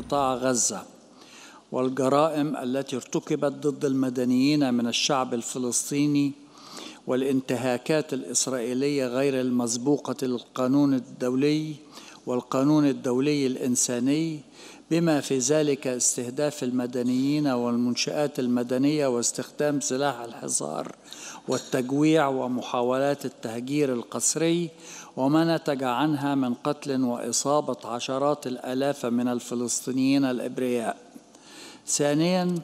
قطاع غزة والجرائم التي ارتكبت ضد المدنيين من الشعب الفلسطيني والانتهاكات الإسرائيلية غير المسبوقة للقانون الدولي والقانون الدولي الإنساني بما في ذلك استهداف المدنيين والمنشآت المدنية واستخدام سلاح الحصار والتجويع ومحاولات التهجير القسري وما نتج عنها من قتل وإصابة عشرات الآلاف من الفلسطينيين الأبرياء. ثانياً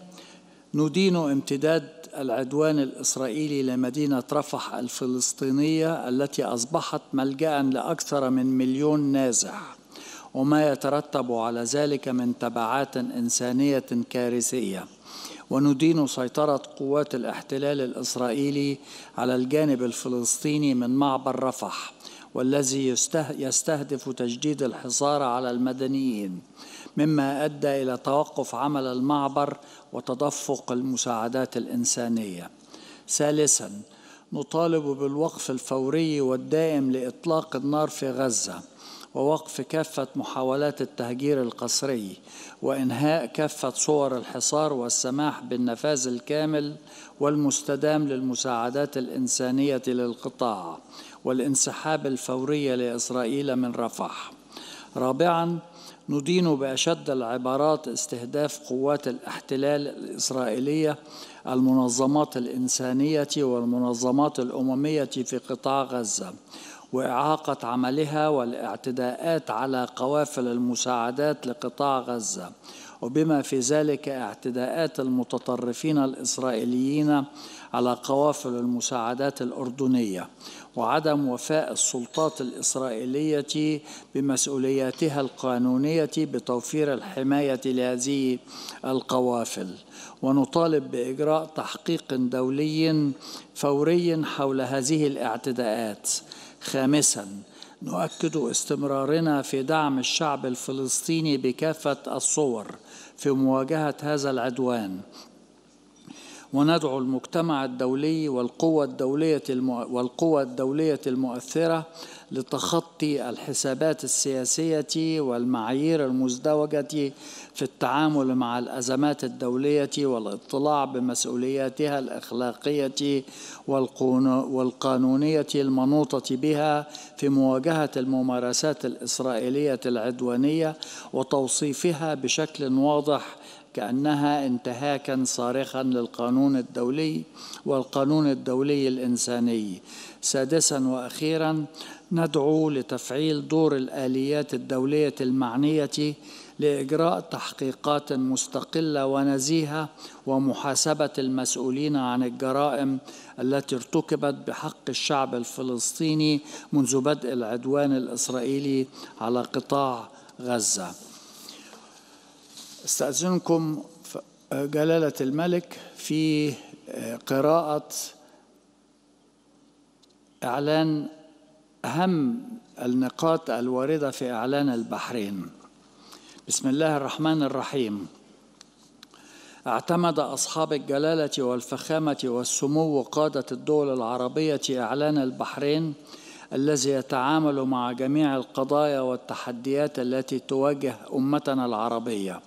ندين امتداد العدوان الإسرائيلي لمدينة رفح الفلسطينية التي أصبحت ملجأ لأكثر من مليون نازح وما يترتب على ذلك من تبعات إنسانية كارثية وندين سيطرة قوات الاحتلال الإسرائيلي على الجانب الفلسطيني من معبر رفح والذي يستهدف تجديد الحصار على المدنيين مما ادى الى توقف عمل المعبر وتدفق المساعدات الانسانيه ثالثا نطالب بالوقف الفوري والدائم لاطلاق النار في غزه ووقف كافه محاولات التهجير القسري وانهاء كافه صور الحصار والسماح بالنفاذ الكامل والمستدام للمساعدات الانسانيه للقطاع والانسحاب الفوري لإسرائيل من رفح رابعاً ندين بأشد العبارات استهداف قوات الاحتلال الإسرائيلية المنظمات الإنسانية والمنظمات الأممية في قطاع غزة وإعاقة عملها والاعتداءات على قوافل المساعدات لقطاع غزة وبما في ذلك اعتداءات المتطرفين الإسرائيليين على قوافل المساعدات الأردنية وعدم وفاء السلطات الإسرائيلية بمسؤولياتها القانونية بتوفير الحماية لهذه القوافل ونطالب بإجراء تحقيق دولي فوري حول هذه الاعتداءات خامساً نؤكد استمرارنا في دعم الشعب الفلسطيني بكافة الصور في مواجهة هذا العدوان وندعو المجتمع الدولي والقوى الدولية والقوى الدولية المؤثرة لتخطي الحسابات السياسية والمعايير المزدوجة في التعامل مع الأزمات الدولية والاطلاع بمسؤولياتها الأخلاقية والقانونية المنوطة بها في مواجهة الممارسات الإسرائيلية العدوانية وتوصيفها بشكل واضح كأنها انتهاكا صارخا للقانون الدولي والقانون الدولي الإنساني سادسا وأخيرا ندعو لتفعيل دور الآليات الدولية المعنية لإجراء تحقيقات مستقلة ونزيهة ومحاسبة المسؤولين عن الجرائم التي ارتكبت بحق الشعب الفلسطيني منذ بدء العدوان الإسرائيلي على قطاع غزة استأذنكم جلالة الملك في آه، قراءة إعلان أهم النقاط الواردة في إعلان البحرين بسم الله الرحمن الرحيم اعتمد أصحاب الجلالة والفخامة والسمو قادة الدول العربية إعلان البحرين الذي يتعامل مع جميع القضايا والتحديات التي تواجه أمتنا العربية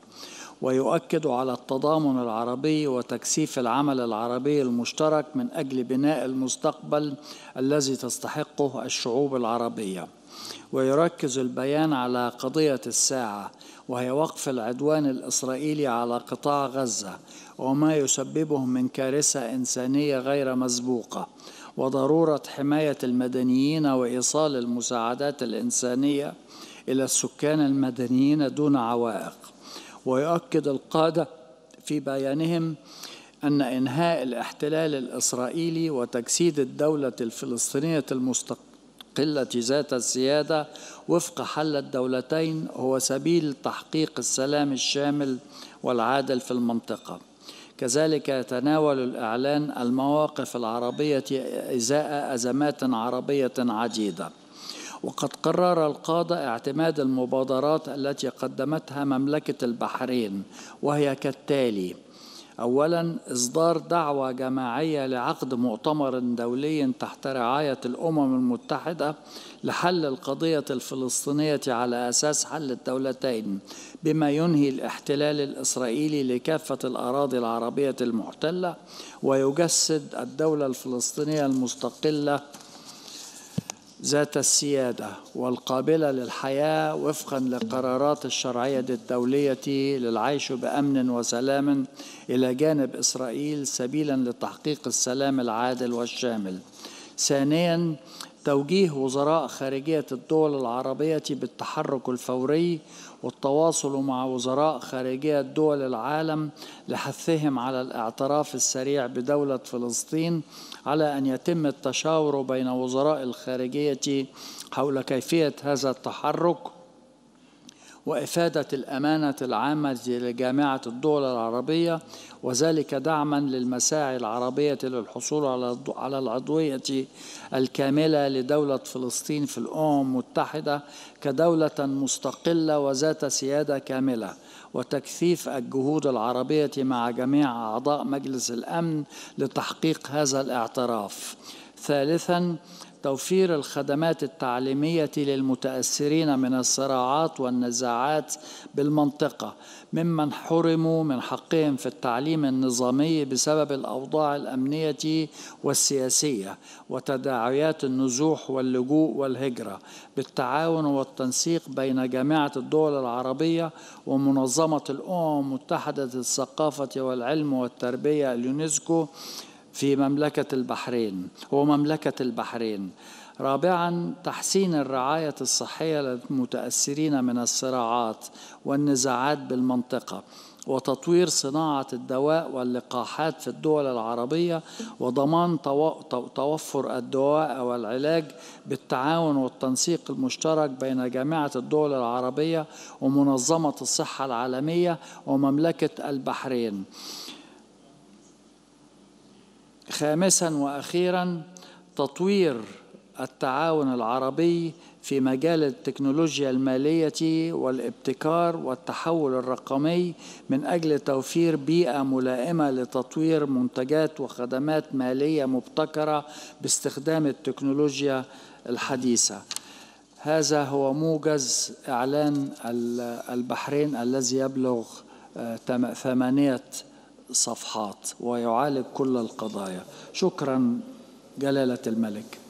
ويؤكد على التضامن العربي وتكثيف العمل العربي المشترك من أجل بناء المستقبل الذي تستحقه الشعوب العربية ويركز البيان على قضية الساعة وهي وقف العدوان الإسرائيلي على قطاع غزة وما يسببه من كارثة إنسانية غير مسبوقة وضرورة حماية المدنيين وإيصال المساعدات الإنسانية إلى السكان المدنيين دون عوائق ويؤكد القادة في بيانهم أن إنهاء الاحتلال الإسرائيلي وتجسيد الدولة الفلسطينية المستقلة ذات السيادة وفق حل الدولتين هو سبيل تحقيق السلام الشامل والعادل في المنطقة. كذلك يتناول الإعلان المواقف العربية إزاء أزمات عربية عديدة. وقد قرر القاضي اعتماد المبادرات التي قدمتها مملكة البحرين وهي كالتالي أولا إصدار دعوة جماعية لعقد مؤتمر دولي تحت رعاية الأمم المتحدة لحل القضية الفلسطينية على أساس حل الدولتين بما ينهي الاحتلال الإسرائيلي لكافة الأراضي العربية المحتلة ويجسد الدولة الفلسطينية المستقلة ذات السيادة والقابلة للحياة وفقا لقرارات الشرعية الدولية للعيش بأمن وسلام إلى جانب إسرائيل سبيلا لتحقيق السلام العادل والشامل. ثانيا توجيه وزراء خارجية الدول العربية بالتحرك الفوري والتواصل مع وزراء خارجية دول العالم لحثهم على الاعتراف السريع بدولة فلسطين على أن يتم التشاور بين وزراء الخارجية حول كيفية هذا التحرك وإفادة الأمانة العامة لجامعة الدول العربية وذلك دعما للمساعي العربية للحصول على العضوية الكاملة لدولة فلسطين في الأمم المتحدة كدولة مستقلة وذات سيادة كاملة وتكثيف الجهود العربية مع جميع أعضاء مجلس الأمن لتحقيق هذا الاعتراف ثالثا توفير الخدمات التعليميه للمتاثرين من الصراعات والنزاعات بالمنطقه ممن حرموا من حقهم في التعليم النظامي بسبب الاوضاع الامنيه والسياسيه وتداعيات النزوح واللجوء والهجره بالتعاون والتنسيق بين جامعه الدول العربيه ومنظمه الامم المتحده للثقافه والعلم والتربيه اليونسكو في مملكة البحرين ومملكة البحرين رابعا تحسين الرعاية الصحية للمتأثرين من الصراعات والنزاعات بالمنطقة وتطوير صناعة الدواء واللقاحات في الدول العربية وضمان توفر الدواء والعلاج بالتعاون والتنسيق المشترك بين جامعة الدول العربية ومنظمة الصحة العالمية ومملكة البحرين. خامسا واخيرا تطوير التعاون العربي في مجال التكنولوجيا الماليه والابتكار والتحول الرقمي من اجل توفير بيئه ملائمه لتطوير منتجات وخدمات ماليه مبتكره باستخدام التكنولوجيا الحديثه هذا هو موجز اعلان البحرين الذي يبلغ آه، ثمانيه صفحات ويعالج كل القضايا شكرا جلاله الملك